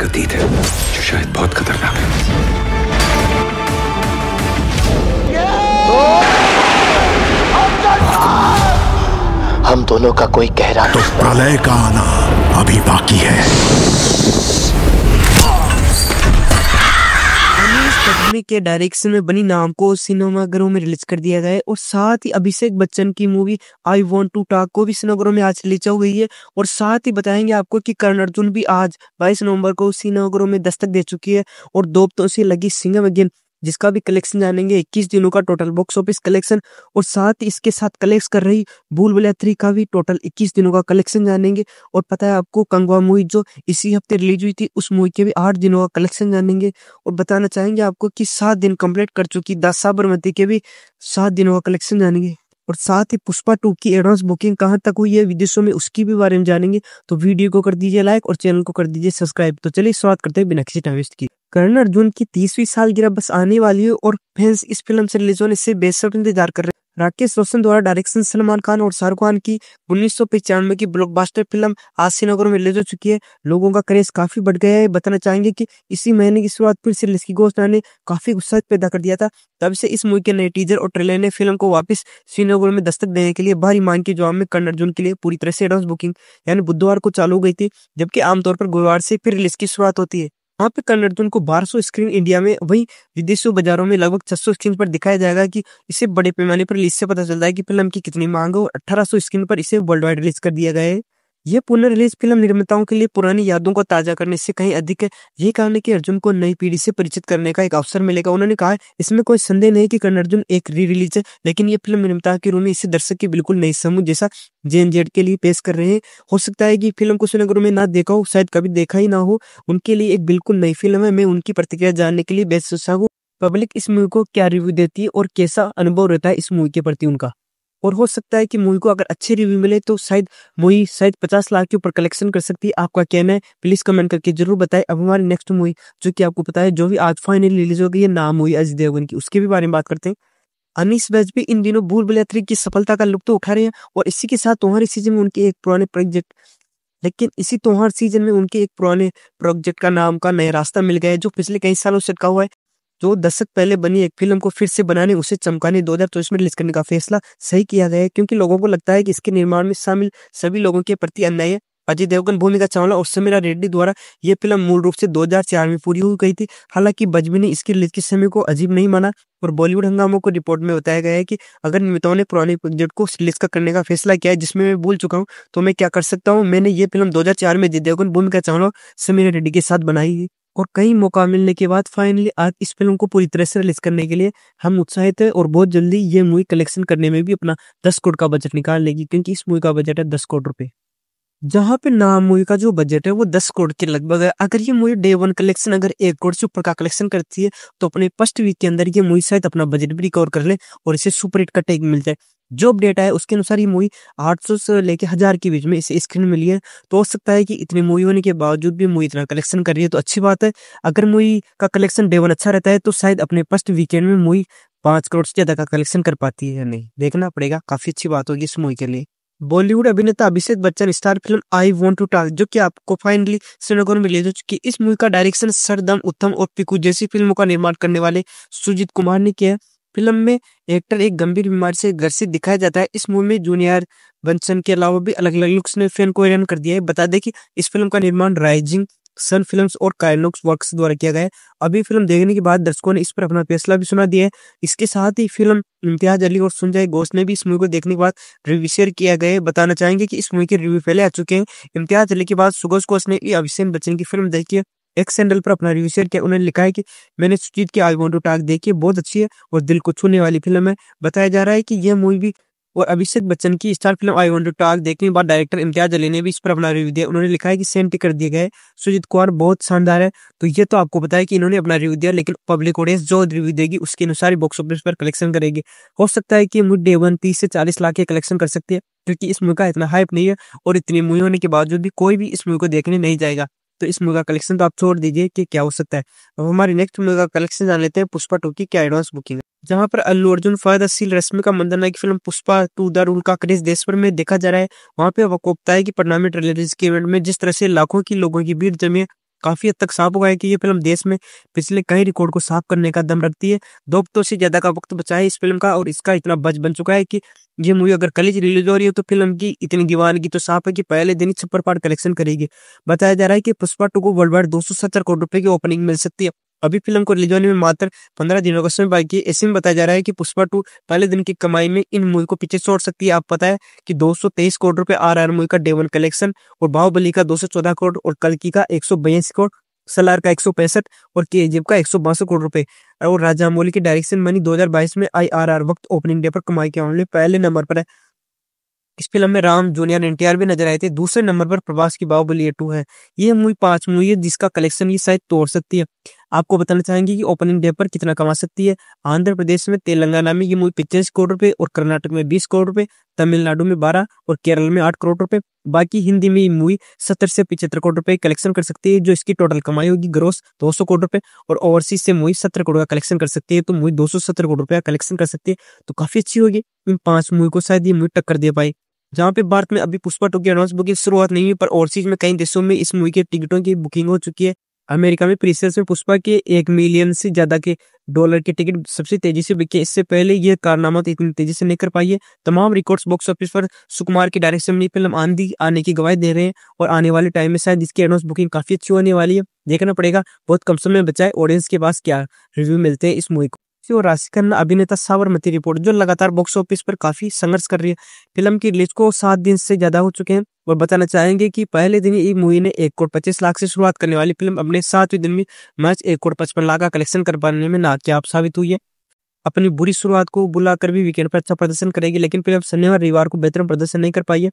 एक अतीत है जो शायद बहुत खतरनाक है हम दोनों का कोई गहरा तो प्रलय का आना अभी बाकी है के डायरेक्शन में बनी नाम को सिनेमाघरों में रिलीज कर दिया गया है और साथ ही अभिषेक बच्चन की movie I want to talk को भी सिनेमाघरों में आज रिलीज हो गई है और साथ ही बताएंगे आपको कि करण अर्जुन भी आज बाईस नवंबर को सिनेमाघरों में दस्तक दे चुकी है और दो से लगी सिंगम अगेन जिसका भी कलेक्शन जानेंगे इक्कीस दिनों का टोटल बॉक्स ऑफिस कलेक्शन और साथ ही इसके साथ कलेक्ट कर रही भूल भुलैया थ्री का भी टोटल इक्कीस दिनों का कलेक्शन जानेंगे और पता है आपको कंगवा मूवी जो इसी हफ्ते रिलीज हुई थी उस मूवी के भी आठ दिनों का कलेक्शन जानेंगे और बताना चाहेंगे आपको कि सात दिन कंप्लीट कर चुकी दस साबरमती के भी सात दिनों का कलेक्शन जानेंगे और साथ ही पुष्पा टू की एडवांस बुकिंग कहाँ तक हुई है विदेशों में उसकी भी बारे में जानेंगे तो वीडियो को कर दीजिए लाइक और चैनल को कर दीजिए सब्सक्राइब तो चलिए शुरुआत करते हैं बिना किसी टाइम की करण अर्जुन की तीसवीं साल गिरा बस आने वाली है और फैंस इस फिल्म से रिलीज होने से बेसर इंतजार कर रहे हैं राकेश रोशन द्वारा डायरेक्शन सलमान खान और शाहरुख खान की उन्नीस की ब्लॉकबस्टर फिल्म आज श्रीनगर में रिलीज हो चुकी है लोगों का क्रेज काफी बढ़ गया है बताना चाहेंगे कि इसी महीने की शुरुआत फिर से लिस्की घोषणा ने काफी गुस्सा पैदा कर दिया था तब से इस मूवी के नए टीजर और ट्रेलर ने फिल्म को वापस श्रीनगर में दस्तक देने के लिए भारी मांग के जवाब में कर्ण अर्जुन के लिए पूरी तरह से एडवांस बुकिंग यानी बुधवार को चालू हो गई थी जबकि आमतौर पर गुरुवार से फिर रिलीज की शुरुआत होती है यहाँ पे कल अर्जुन को 1200 स्क्रीन इंडिया में वही विदेशों बाजारों में लगभग 600 स्क्रीन पर दिखाया जाएगा कि इसे बड़े पैमाने पर से पता चलता है कि फिल्म की कितनी मांग है और 1800 स्क्रीन पर इसे वर्ल्ड वाइड रिलीज कर दिया गया है ये पुनः रिलीज फिल्म निर्माताओं के लिए पुरानी यादों को ताजा करने से कहीं अधिक है यही कारण है कि अर्जुन को नई पीढ़ी से परिचित करने का एक अवसर मिलेगा उन्होंने कहा इसमें कोई संदेह नहीं कि कर्ण अर्जुन एक री रिलीज है लेकिन ये फिल्म निर्माता के रूम में इसे दर्शक की बिल्कुल नई समूह जैसा जे एन जेड के लिए पेश कर रहे हैं हो सकता है कि फिल्म को सिनेगुरु में ना देखा हो शायद कभी देखा ही ना हो उनके लिए एक बिल्कुल नई फिल्म है मैं उनकी प्रतिक्रिया जानने के लिए बेसुसा हूँ पब्लिक इस मूवी को क्या रिव्यू देती है और कैसा अनुभव रहता है इस मूवी के प्रति उनका और हो सकता है कि मूवी को अगर अच्छे रिव्यू मिले तो शायद मूवी शायद पचास लाख के ऊपर कलेक्शन कर सकती है आपका कहना है प्लीज कमेंट करके जरूर बताएं अब हमारी नेक्स्ट मूवी जो कि आपको पता है जो भी आज फाइनली रिलीज हो गई है नाम हुई अजय देवगन की उसके भी बारे में बात करते हैं अनिश बैज भी इन दिनों भूल भुलैया थ्री की सफलता का लुप्त तो उठा रहे हैं और इसी के साथ तुम्हारे सीजन में उनके एक पुराने प्रोजेक्ट लेकिन इसी त्योहार सीजन में उनके एक पुराने प्रोजेक्ट का नाम का नया रास्ता मिल गया है जो पिछले कई सालों से अटका हुआ है जो दशक पहले बनी एक फिल्म को फिर से बनाने उसे चमकाने दो हजार चौबीस में रिलीज करने का फैसला सही किया गया है क्योंकि लोगों को लगता है कि इसके निर्माण में शामिल सभी लोगों के प्रति अन्याय है अजय देवगन भूमिका चावला और समीरा रेड्डी द्वारा यह फिल्म मूल रूप से 2004 में पूरी हो गई थी हालांकि बजमी ने इसकी रिलीज के समय को अजीब नहीं माना और बॉलीवुड हंगामों को रिपोर्ट में बताया गया है कि अगर निर्माताओं ने पुराने प्रोजेक्ट को रिलीज का करने का फैसला किया है जिसमें मैं भूल चुका हूँ तो मैं क्या कर सकता हूँ मैंने ये फिल्म दो में अजय देवगन भूमिका चावला समीरा रेड्डी के साथ बनाई और कई मौका मिलने के बाद फाइनली आज इस फिल्म को पूरी तरह से रिलीज करने के लिए हम उत्साहित हैं और बहुत जल्दी ये मूवी कलेक्शन करने में भी अपना दस करोड़ का बजट निकाल लेगी क्योंकि इस मूवी का बजट है दस करोड़ रुपए जहाँ पे नाम मूवी का जो बजट है वो दस करोड़ के लगभग है अगर ये मूवी डे वन कलेक्शन अगर एक करोड़ से ऊपर का कलेक्शन करती है तो अपने फर्स्ट वीक के अंदर ये मूवी शायद अपना बजट भी रिकवर कर ले और इसे सुपर हिट का टेक मिल जाए जो अपडेट है उसके अनुसार ये मूवी 800 से लेके हजार के बीच में इसे स्क्रीन मिली है तो हो सकता है कि इतनी मूवी होने के बावजूद भी मूवी इतना कलेक्शन कर रही है तो अच्छी बात है अगर मूवी का कलेक्शन डे वन अच्छा रहता है तो शायद अपने फर्स्ट वीकेंड में मूवी पाँच करोड़ से ज़्यादा का कलेक्शन कर पाती है या नहीं देखना पड़ेगा काफ़ी अच्छी बात होगी इस मूवी के लिए बॉलीवुड अभिनेता Abhishek Bachchan star film I want to talk जो कि आपको फाइनली श्रीनगर में रिलीज हो चुकी है इस मूवी का डायरेक्शन सरदम उत्तम और पिकू जैसी फिल्मों का निर्माण करने वाले सुजीत कुमार ने किया फिल्म में एक्टर एक गंभीर बीमारी से ग्रसित दिखाया जाता है इस मूवी में जूनियर बंसन के अलावा भी अलग अलग लुक्स ने फैन को हैरान कर दिया है बता दें कि इस फिल्म का निर्माण राइजिंग सन फिल्म्स और कायनोक्स वर्क्स द्वारा किया गया है अभी फिल्म देखने के बाद दर्शकों ने इस पर अपना फैसला भी सुना दिया है इसके साथ ही फिल्म इम्तियाज अली और संजय घोष ने भी इस मूवी को देखने के बाद रिव्यू शेयर किया गया बताना चाहेंगे कि इस मूवी के रिव्यू पहले आ चुके हैं इम्तियाज अली के बाद सुगोष घोष ने अभिषेक बच्चन की फिल्म देखी एक सैंडल पर अपना रिव्यू शेयर किया उन्होंने लिखा है कि मैंने सुचित की आई वॉन्ट टू टाक देखी बहुत अच्छी है और दिल को छूने वाली फिल्म है बताया जा रहा है कि यह मूवी और अभिषेक बच्चन की star film I want to talk देखने के बाद डायरेक्टर इम्तियाज अली ने भी इस पर अपना रिव्यू दिया उन्होंने लिखा है कि सेंट कर दिए गए सुजीत कुमार बहुत शानदार है तो ये तो आपको पता है कि इन्होंने अपना रिव्यू दिया लेकिन पब्लिक ऑडियंस जो रिव्यू देगी उसके अनुसार बॉक्स ऑफिस पर कलेक्शन करेगी हो सकता है कि मुझे डे वन तीस से चालीस लाख के कलेक्शन कर सकती है क्योंकि इस मूवी का इतना हाइप नहीं है और इतनी मूवी होने के बावजूद भी कोई भी इस मूवी को देखने नहीं जाएगा तो इस मूवी का कलेक्शन तो आप छोड़ दीजिए कि क्या हो सकता है अब हमारे नेक्स्ट मूवी का कलेक्शन जान लेते हैं पुष्पा टू की क्या एडवांस बुकिंग जहां पर अल्लू अर्जुन फहद असील रश्मि का मंदना की film Pushpa two the rule का क्रेज देश भर में देखा जा रहा है वहां पे वकोपता है कि परिणामी ट्रेलर के इवेंट में जिस तरह से लाखों की लोगों की भीड़ जमी है काफी हद तक साफ हुआ है कि ये फिल्म देश में पिछले कई रिकॉर्ड को साफ करने का दम रखती है दो हफ्तों से ज्यादा का वक्त बचा है इस फिल्म का और इसका इतना बज बन चुका है कि ये मूवी अगर कल ही रिलीज हो रही है तो फिल्म की इतनी दीवानगी तो साफ है कि पहले दिन ही छप्पर पार्ट कलेक्शन करेगी बताया जा रहा है कि पुष्पा टू को वर्ल्ड वाइड दो सौ सत्तर करोड़ रुपए की ओपनिंग मिल सकती है अभी फिल्म को रिलीज होने में मात्र पंद्रह दिनों का समय बाकी है ऐसे में बताया जा रहा है कि पुष्पा टू पहले दिन की कमाई में इन मूवी को पीछे छोड़ सकती है आप पता है कि 223 करोड़ रुपए आर आर मूवी का डे वन कलेक्शन और बाहुबली का 214 करोड़ और कलकी का एक करोड़ सलार का एक और के का एक करोड़ रुपए और मौली की डायरेक्शन मनी बाईस में आर वक्त ओपनिंग डे पर कमाई के मामले पहले नंबर पर है इस फिल्म में राम जूनियर आर भी नजर आए थे दूसरे नंबर पर प्रभास की बाहुबली टू है ये मूवी पांच मूवी है जिसका कलेक्शन ये शायद तोड़ सकती है आपको बताना चाहेंगे कि ओपनिंग डे पर कितना कमा सकती है आंध्र प्रदेश में तेलंगाना में ये मूवी पच्चीस करोड़ रुपए और कर्नाटक में बीस करोड़ रुपए तमिलनाडु में बारह और केरल में आठ करोड़ रुपए बाकी हिंदी में ये मूवी सत्तर से पिछहत्तर करोड़ रुपए कलेक्शन कर सकती है जो इसकी टोटल कमाई होगी ग्रोस दो सौ करोड़ रुपए और ओवरसीज से मूवी सत्तर करोड़ का कलेक्शन कर सकती है तो मूवी दो सौ सत्तर करोड़ रुपए कलेक्शन कर सकती है तो काफी अच्छी होगी इन पांच मूवी को शायद ये मूवी टक्कर दे पाई जहाँ पे भारत में अभी पुष्पा टू की अनाउंस बुकिंग शुरुआत नहीं हुई पर ओवरसीज में कई देशों में इस मूवी के टिकटों की बुकिंग हो चुकी है अमेरिका में प्रीसेल्स में पुष्पा के एक मिलियन से ज्यादा के डॉलर के टिकट सबसे तेजी से बिके इससे पहले यह कारनामा तो इतनी तेजी से नहीं कर पाई है तमाम रिकॉर्ड्स बॉक्स ऑफिस पर सुकुमार की डायरेक्शन में फिल्म आंधी आने की गवाही दे रहे हैं और आने वाले टाइम में शायद इसकी एडवांस बुकिंग काफी अच्छी होने वाली है देखना पड़ेगा बहुत कम समय बचाए ऑडियंस के पास क्या रिव्यू मिलते हैं इस मूवी को की और राशिकन अभिनेता साबरमती रिपोर्ट जो लगातार बॉक्स ऑफिस पर काफी संघर्ष कर रही है फिल्म की रिलीज को सात दिन से ज्यादा हो चुके हैं और बताना चाहेंगे कि पहले दिन ही मूवी ने एक करोड़ पच्चीस लाख से शुरुआत करने वाली फिल्म अपने सातवें दिन में मैच एक करोड़ पचपन लाख का कलेक्शन कर पाने में नाकाम साबित हुई है अपनी बुरी शुरुआत को बुलाकर भी वीकेंड पर अच्छा प्रदर्शन करेगी लेकिन फिल्म शनिवार रविवार को बेहतर प्रदर्शन नहीं कर पाई है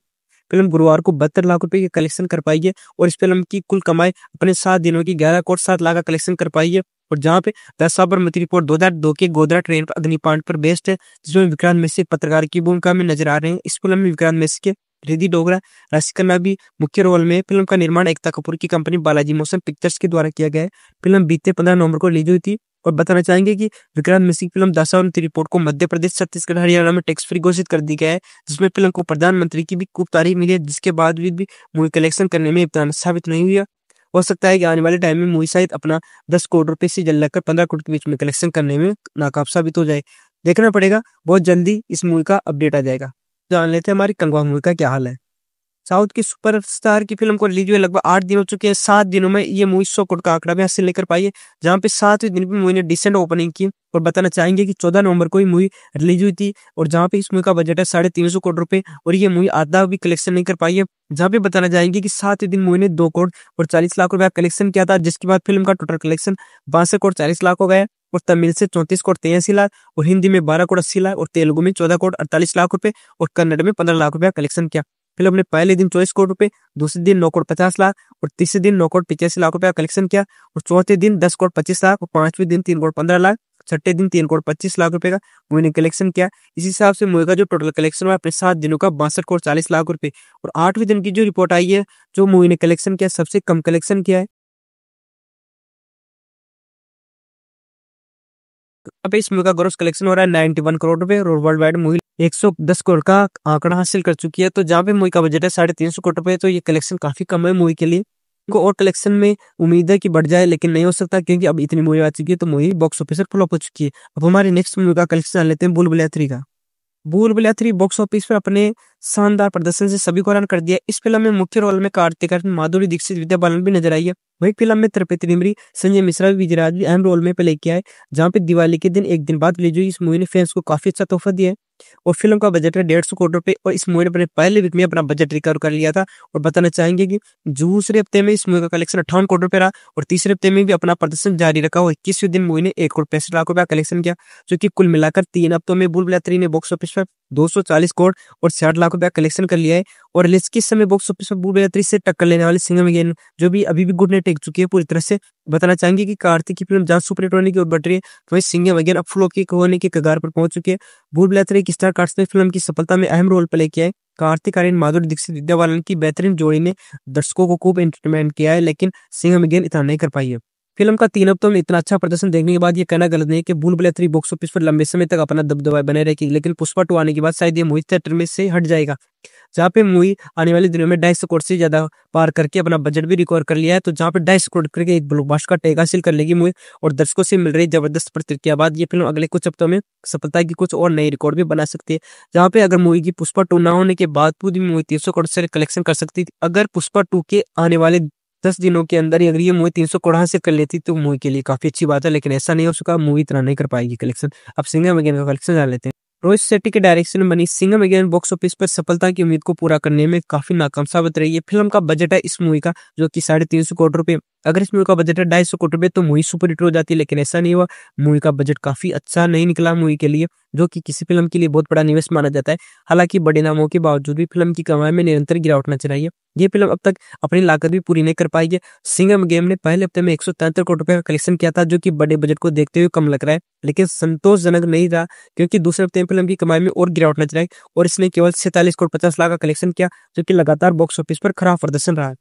फिल्म तो गुरुवार को बहत्तर लाख रुपए की कलेक्शन कर पाई है और इस फिल्म की कुल कमाई अपने सात दिनों की ग्यारह करोड़ सात लाख का कलेक्शन कर पाई है और जहाँ पे द साबरमती रिपोर्ट दो के गोदरा ट्रेन पर अग्निपांड पर बेस्ट है जिसमें विक्रांत मिश्र पत्रकार की भूमिका में नजर आ रहे हैं इस फिल्म में विक्रांत मिश्र के रिधि डोगरा राशि खन्ना भी मुख्य रोल में फिल्म का निर्माण एकता कपूर की कंपनी बालाजी मोशन पिक्चर्स के द्वारा किया गया है फिल्म बीते पंद्रह नवंबर को रिलीज हुई थी और बताना चाहेंगे कि विक्रांत मिसिंग फिल्म उन्नति रिपोर्ट को मध्य प्रदेश छत्तीसगढ़ हरियाणा में टैक्स फ्री घोषित कर दिया गया है जिसमें फिल्म को प्रधानमंत्री की भी खूब तारीफ मिली है जिसके बाद भी मूवी कलेक्शन करने में इतना साबित नहीं हुआ हो सकता है कि आने वाले टाइम में मूवी शायद अपना दस करोड़ रुपए से जल्द लगकर पंद्रह करोड़ के बीच में कलेक्शन करने में नाकाब साबित हो जाए देखना पड़ेगा बहुत जल्दी इस मूवी का अपडेट आ जाएगा जान लेते हैं हमारी कंगवा मूवी का क्या हाल है साउथ की सुपरस्टार की फिल्म को रिलीज हुए लगभग आठ दिन हो चुके हैं सात दिनों में ये मूवी सौ करोड़ का आंकड़ा भी हासिल लेकर पाई है जहाँ पे सातवें दिन भी मूवी ने डिसेंट ओपनिंग की और बताना चाहेंगे कि चौदह नवंबर को ही मूवी रिलीज हुई थी और जहाँ पे इस मूवी का बजट है साढ़े तीन सौ करोड़ रुपए और ये मूवी आधा भी कलेक्शन नहीं कर पाई है जहाँ पे बताना चाहेंगे कि सात दिन मूवी ने दो करोड़ और चालीस लाख रुपया कलेक्शन किया था जिसके बाद फिल्म का टोटल कलेक्शन बासठ करोड़ चालीस लाख हो गया और तमिल से चौंतीस करोड़ तेईसी लाख और हिंदी में बारह करोड़ अस्सी लाख और तेलुगु में चौदह करोड़ अड़तालीस लाख रुपए और कन्नड़ में पंद्रह लाख रुपया कलेक्शन किया फिर हमने पहले दिन चौबीस करोड़ रुपए दूसरे दिन नौ करोड़ पचास लाख और तीसरे दिन नौ करोड़ पिचासी लाख रुपया कलेक्शन किया और चौथे दिन दस करोड़ पच्चीस लाख और पांचवें दिन तीन करोड़ पंद्रह लाख छठे दिन तीन करोड़ पच्चीस लाख रुपए का मूवी ने कलेक्शन किया इसी हिसाब से मूवी का जो टोटल कलेक्शन हुआ अपने सात दिनों का बासठ करोड़ चालीस लाख रुपए और आठवें दिन की जो रिपोर्ट आई है जो मूवी ने कलेक्शन किया सबसे कम कलेक्शन किया है अब इस मूवी का ग्रोस कलेक्शन हो रहा है नाइनटी वन करोड़ रुपए और वर्ल्ड वाइड मूवी 110 करोड़ का आंकड़ा हासिल कर चुकी है तो जहाँ पे मूवी का बजट है साढ़े तीन सौ करोड़ रुपए तो ये कलेक्शन काफी कम है मूवी के लिए को तो और कलेक्शन में उम्मीद है कि बढ़ जाए लेकिन नहीं हो सकता क्योंकि अब इतनी मूवी आ चुकी है तो मूवी बॉक्स ऑफिस पर फ्लॉप हो चुकी है अब हमारे नेक्स्ट मूवी का कलेक्शन लेते हैं बुल बुलिया थ्री का भूल बुलिया थ्री बॉक्स ऑफिस पर अपने शानदार प्रदर्शन से सभी को हरान कर दिया इस फिल्म में मुख्य रोल में कार्तिक आर्यन माधुरी दीक्षित विद्या बालन भी नजर आई है वही फिल्म में त्रिपेति निमरी संजय मिश्रा विजयराज भी अहम रोल में प्ले किया है जहाँ पे दिवाली के दिन एक दिन बाद रिलीज हुई इस मूवी ने फैंस को काफी अच्छा तोहफा दिया है और फिल्म का बजट है डेढ़ सौ करोड़ रुपए और इस मूवी ने अपने पहले वीक में अपना बजट रिकवर कर लिया था और बताना चाहेंगे कि दूसरे हफ्ते में इस मूवी का कलेक्शन अट्ठावन करोड़ रुपए रहा और तीसरे हफ्ते में भी अपना प्रदर्शन जारी रखा और इक्कीसवें दिन मूवी ने एक करोड़ पैंसठ लाख रुपया कलेक्शन किया जो कि कुल मिलाकर तीन हफ्तों में बुल बुला ने बॉक्स ऑफिस पर 240 करोड़ और साठ लाख रुपया कलेक्शन कर लिया है और रिलीज किस समय बॉक्स ऑफिस में बुरी तरह से टक्कर लेने वाले सिंगम अगेन जो भी अभी भी गुड ने टेक चुकी है पूरी तरह से बताना चाहेंगे कि कार्तिक की फिल्म जहाँ सुपरहिट होने की ओर बढ़ रही है तो वहीं सिंगम अगेन अब फ्लो होने के कगार पर पहुंच चुके हैं भूल बिलात्रे की स्टार कार्ड्स ने फिल्म की सफलता में अहम रोल प्ले किया है कार्तिक आर्यन माधुरी दीक्षित विद्या बालन की बेहतरीन जोड़ी ने दर्शकों को खूब एंटरटेनमेंट किया है लेकिन सिंगम अगेन इतना नहीं कर पाई है फिल्म का तीन हफ्तों में इतना अच्छा प्रदर्शन देखने के बाद यह कहना गलत नहीं कि भूल बुलिया थ्री बॉक्स ऑफिस पर लंबे समय तक अपना दबदबा बने रहेगी लेकिन पुष्पा टू आने के बाद शायद ये मूवी थिएटर में से हट जाएगा जहाँ पे मूवी आने वाले दिनों में ढाई करोड़ से ज्यादा पार करके अपना बजट भी रिकॉर्ड कर लिया है तो जहाँ पे ढाई सौ करोड़ करके एक ब्लॉकबास्ट का टैग हासिल कर लेगी मूवी और दर्शकों से मिल रही जबरदस्त प्रतिक्रिया बाद ये फिल्म अगले कुछ हफ्तों में सफलता की कुछ और नई रिकॉर्ड भी बना सकती है जहाँ पे अगर मूवी की पुष्पा टू ना होने के बाद पूरी मूवी तीन सौ करोड़ से कलेक्शन कर सकती अगर पुष्पा टू के आने वाले दस दिनों के अंदर ही अगर ये मूवी तीन सौ करोड़ हासिल कर लेती तो मूवी के लिए काफी अच्छी बात है लेकिन ऐसा नहीं हो सका मूवी इतना नहीं कर पाएगी कलेक्शन अब सिंगम अगेन का कलेक्शन जान लेते हैं रोहित शेट्टी के डायरेक्शन में बनी सिंगम अगेन बॉक्स ऑफिस पर सफलता की उम्मीद को पूरा करने में काफी नाकाम साबित रही है फिल्म का बजट है इस मूवी का जो कि साढ़े तीन सौ करोड़ रुपए अगर इस मूवी का बजट है ढाई सौ करोड़ रुपये तो मूवी सुपर हिट हो जाती है लेकिन ऐसा नहीं हुआ मूवी का बजट काफी अच्छा नहीं निकला मूवी के लिए जो कि किसी फिल्म के लिए बहुत बड़ा निवेश माना जाता है हालांकि बड़े नामों के बावजूद भी फिल्म की कमाई में निरंतर गिरावट नजर आई है ये फिल्म अब तक अपनी लागत भी पूरी नहीं कर पाई है सिंगम गेम ने पहले हफ्ते में एक करोड़ रुपए का कलेक्शन किया था जो कि बड़े बजट को देखते हुए कम लग रहा है लेकिन संतोषजनक नहीं रहा क्योंकि दूसरे हफ्ते में फिल्म की कमाई में और गिरावट नजर आई और इसने केवल सैंतालीस करोड़ पचास लाख का कलेक्शन किया जो कि लगातार बॉक्स ऑफिस पर खराब प्रदर्शन रहा है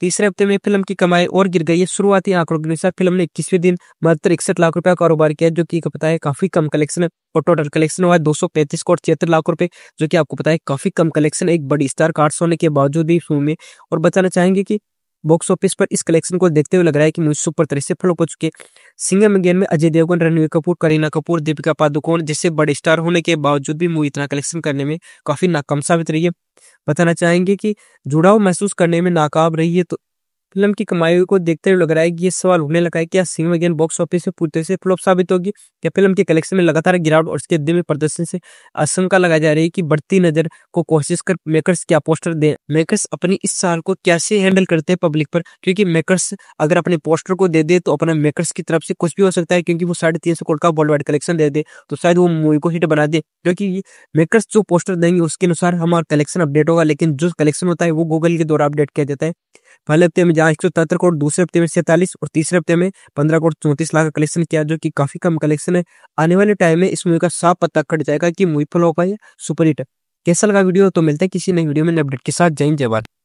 तीसरे हफ्ते में फिल्म की कमाई और गिर गई है शुरुआती आंकड़ों के अनुसार फिल्म ने इक्कीसवें दिन मात्र इकसठ लाख रुपया कारोबार किया जो कि पता है काफी कम कलेक्शन है और टोटल कलेक्शन हुआ है दो सौ पैंतीस करोड़ छिहत्तर लाख रुपए जो कि आपको पता है काफी कम कलेक्शन एक बड़ी स्टार कार्ड होने के बावजूद भी फिल्म में और बताना चाहेंगे की बॉक्स ऑफिस पर इस कलेक्शन को देखते हुए लग रहा है कि मूवी सुपर तरह से फलो हो चुके सिंगम गेन में अजय देवगन रणवीर कपूर करीना कपूर दीपिका पादुकोण जैसे बड़े स्टार होने के बावजूद भी मूवी इतना कलेक्शन करने में काफी नाकाम साबित रही है बताना चाहेंगे कि जुड़ाव महसूस करने में नाकाम रही है तो फिल्म की कमाई को देखते हुए लग रहा है कि यह सवाल होने लगा है कि क्या सिंह अगेन बॉक्स ऑफिस में पूरी तरह से फ्लॉप साबित होगी या फिल्म के कलेक्शन में लगातार गिरावट और उसके दिन में प्रदर्शन से आशंका लगाई जा रही है कि बढ़ती नजर को कोशिश कर मेकर्स क्या पोस्टर दें मेकर्स अपनी इस साल को कैसे हैंडल करते हैं पब्लिक पर क्योंकि मेकर्स अगर अपने पोस्टर को दे दे तो अपने मेकर्स की तरफ से कुछ भी हो सकता है क्योंकि वो साढ़े तीन सौ करोड़ का वर्ल्ड वाइड कलेक्शन दे दे तो शायद वो मूवी को हिट बना दे क्योंकि मेकर्स जो पोस्टर देंगे उसके अनुसार हमारा कलेक्शन अपडेट होगा लेकिन जो कलेक्शन होता है वो गूगल के द्वारा अपडेट किया जाता है पहले हफ्ते में जहां एक करोड़ दूसरे हफ्ते में सैंतालीस और तीसरे हफ्ते में पंद्रह करोड़ चौंतीस लाख का कलेक्शन किया जो कि काफी कम कलेक्शन है आने वाले टाइम में इस मूवी का साफ पता कट जाएगा कि मूवी फ्लॉप है हिट कैसा लगा वीडियो तो मिलता है किसी नई वीडियो में अपडेट के साथ जय जवाब